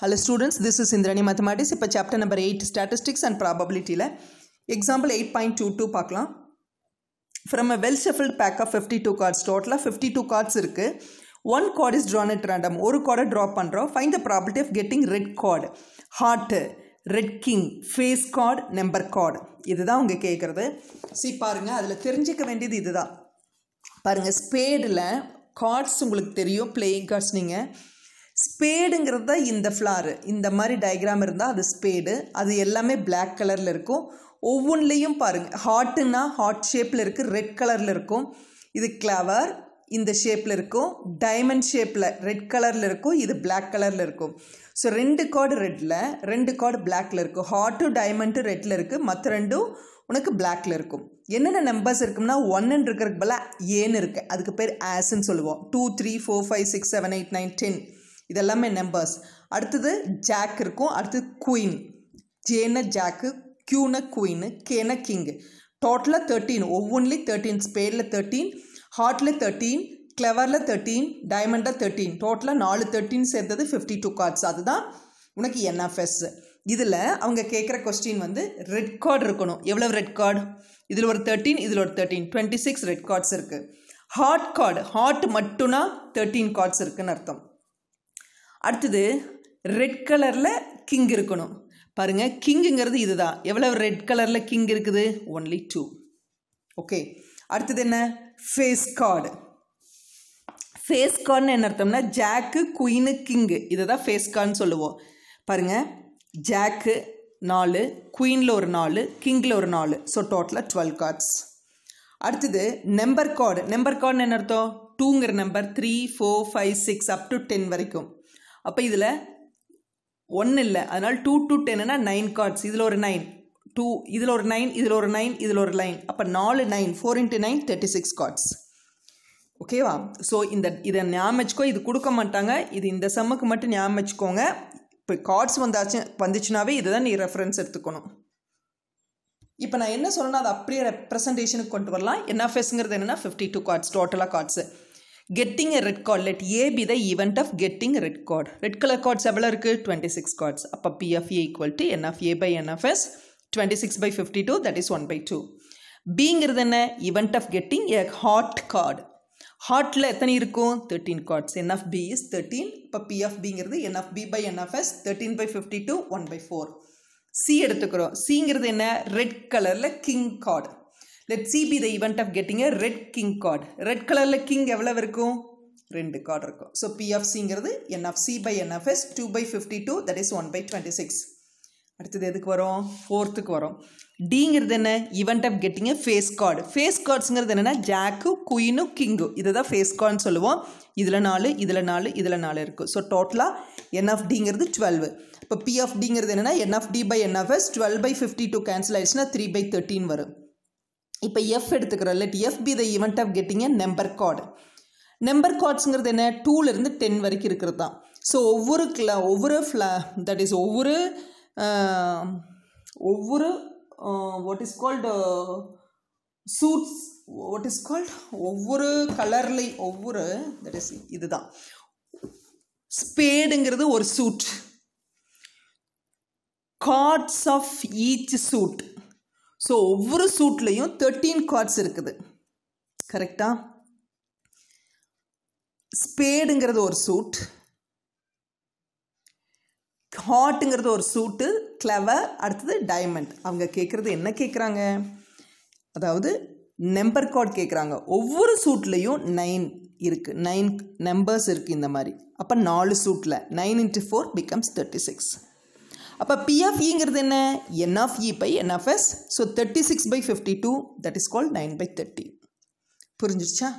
hello students this is Indrani mathematics இப்போ chapter number eight statistics and ப்ராபபிலிட்டியில் example eight point two two பார்க்கலாம் from a well shuffled pack of fifty two cards டோட்டலாக fifty two cards இருக்குது one card is drawn at random ஒரு கார்டை draw பண்ணுறோம் find the probability of getting red card heart red king face card number card இதுதான் அவங்க கேட்குறது சரி பாருங்கள் அதில் தெரிஞ்சிக்க வேண்டியது இதுதான் பாருங்கள் ஸ்பேடில் கார்ட்ஸ் உங்களுக்கு தெரியும் பிளேயிங் கார்ட்ஸ் நீங்கள் ஸ்பேடுங்கிறது தான் இந்த ஃப்ளாரு இந்த மாதிரி டயக்ராம் இருந்தால் அது ஸ்பேடு அது எல்லாமே பிளாக் கலரில் இருக்கும் ஒவ்வொன்றிலையும் பாருங்கள் ஹாட்டுன்னா ஹாட் ஷேப்பில் இருக்குது ரெட் கலரில் இருக்கும் இது கிளவர் இந்த ஷேப்பில் இருக்கும் டைமண்ட் ஷேப்பில் ரெட் கலரில் இருக்கும் இது பிளாக் கலரில் இருக்கும் ஸோ ரெண்டு கார்டு ரெட்டில் ரெண்டு கார்டு பிளாக்ல இருக்கும் ஹாட்டும் டைமண்ட்டும் ரெட்டில் இருக்குது மற்ற ரெண்டும் உனக்கு பிளாக்ல இருக்கும் என்னென்ன நம்பர்ஸ் இருக்கும்னா ஒன்னுன்னு இருக்கிறதுக்கு பல ஏன்னு இருக்குது அதுக்கு பேர் ஆஸ்ன்னு சொல்லுவோம் two three four five six seven eight nine ten இதெல்லாமே நம்பர்ஸ் அடுத்தது ஜாக் இருக்கும் அடுத்தது குயின் ஜேன ஜாக்கு க்யூன குயின் கேன கிங்கு டோட்டலாக தேர்ட்டீன் ஒவ்வொன்றுலேயும் தேர்ட்டீன் ஸ்பேடில் தேர்ட்டீன் ஹார்ட்டில் தேர்ட்டீன் கிளவரில் தேர்ட்டீன் டைமண்டில் தேர்ட்டீன் டோட்டலாக நாலு தேர்ட்டீன் சேர்ந்தது ஃபிஃப்டி டூ கார்ட்ஸ் அதுதான் உனக்கு என்எஃப்எஸ் இதில் அவங்க கேட்குற கொஸ்டின் வந்து ரெட் கார்டு இருக்கணும் எவ்வளோ ரெட் கார்டு இதில் ஒரு தேர்ட்டீன் இதில் ஒரு thirteen twenty six red cards இருக்குது ஹார்ட் கார்டு ஹார்ட் மட்டும்னா தேர்ட்டீன் கார்ட்ஸ் இருக்குதுன்னு அர்த்தம் அடுத்தது ரெட் கலரில் கிங் இருக்கணும் பாருங்கள் கிங்குங்கிறது இதுதான் எவ்வளோ ரெட் கலரில் கிங் இருக்குது ஒன்லி டூ ஓகே அடுத்தது என்ன ஃபேஸ் கார்டு ஃபேஸ் கார்டுன்னு என்ன அர்த்தம்னா ஜாக்கு குயினு கிங்கு இதை தான் ஃபேஸ் கார்டுன்னு சொல்லுவோம் பாருங்கள் ஜாக்கு நாலு குயினில் ஒரு நாலு கிங்கில் ஒரு நாலு ஸோ டோட்டலாக டுவெல் கார்ட்ஸ் அடுத்தது நம்பர் கார்டு நம்பர் கார்டுன்னு என்ன அர்த்தம் டூங்கிற number three four five six up to ten வரைக்கும் அப்போ இதில் ஒன்று இல்லை அதனால் டூ டு டென்னுனா நைன் கார்ட்ஸ் இதில் ஒரு நைன் டூ இதில் ஒரு நைன் இதில் ஒரு நைன் இதில் ஒரு லைன் அப்போ நாலு nine four into nine thirty six cards ஓகேவா ஸோ இந்த இதை ஞாபகம் இது கொடுக்க மாட்டாங்க இது இந்த செம்முக்கு மட்டும் ஞாபகம் வச்சுக்கோங்க இப்போ கார்ட்ஸ் வந்தாச்சு வந்துச்சுனாவே இதை தான் நீ ரெஃபரன்ஸ் எடுத்துக்கணும் இப்போ நான் என்ன சொல்லணும் அதை அப்படியே ரெப்ரஸன்டேஷனுக்கு கொண்டு வரலாம் என்எஃப்எஸ்ங்கிறது என்னென்னா ஃபிஃப்டி டூ கார்ட்ஸ் டோட்டலாக cards getting a red card let A be the event of getting red card red colour cards எவ்வளோ இருக்குது டுவெண்ட்டி சிக்ஸ் கார்ட்ஸ் அப்போ P of A equal to n of A by n of S twenty six by fifty two that is one by two பிங்கிறது என்ன event of getting a heart card ஹாட்டில் எத்தனை இருக்கும் thirteen cards n of B is thirteen இப்போ P பிங்கிறது n of B by n of S thirteen by fifty two one by four C எடுத்துக்கிறோம் சிங்கிறது என்ன ரெட் கலரில் king card let C be the event of getting a red king card red கலரில் king எவ்வளோ இருக்கும் ரெண்டு கார்டு இருக்கும் ஸோ பிஎஃப்சிங்கிறது C by n of S two by fifty two that is one by twenty six அடுத்தது எதுக்கு வரும் ஃபோர்த்துக்கு வரும் டிங்கிறது என்ன event of getting face card face கார்ட்ஸுங்கிறது என்னென்னா ஜாக்கு குயினு கிங்கு இதை தான் ஃபேஸ் கார்டுன்னு சொல்லுவோம் இதில் நாலு இதில் நாலு இதில் நாலு இருக்குது ஸோ டோட்டலாக என்எஃப்டிங்கிறது டுவெல் இப்போ டிங்கிறது என்னென்னா D by n of S twelve by fifty two cancel ஆயிடுச்சுன்னா த்ரீ பை தேர்ட்டின் வரும் இப்போ எஃப் எடுத்துக்கிறோம் let F be the event of getting a number card number கார்ட்ஸுங்கிறது என்ன டூலேருந்து டென் வரைக்கும் இருக்கிறது தான் ஸோ ஒவ்வொரு கிளா ஒவ்வொரு ஃப்ளா தட் இஸ் ஒவ்வொரு ஒவ்வொரு what is called suits what is called ஒவ்வொரு கலர்லேயும் ஒவ்வொரு தட் இஸ் இதுதான் ஸ்பேடுங்கிறது ஒரு suit cards of each suit so ஒவ்வொரு சூட்லேயும் தேர்ட்டீன் கார்ட்ஸ் இருக்குது கரெக்டாக ஸ்பேடுங்கிறது ஒரு சூட் ஹாட்டுங்கிறது ஒரு சூட்டு கிளவர் அடுத்தது டைமண்ட் அவங்க கேட்குறது என்ன கேட்குறாங்க அதாவது நம்பர் கார்ட் கேட்குறாங்க ஒவ்வொரு சூட்லேயும் நைன் இருக்குது நைன் நம்பர்ஸ் இருக்குது இந்த மாதிரி அப்போ நாலு சூட்டில் nine into four becomes thirty six அப்போ பிஎஃப்இங்கிறது e என்ன n of E by n of S so thirty six by fifty two that is called nine by thirty புரிஞ்சிருச்சா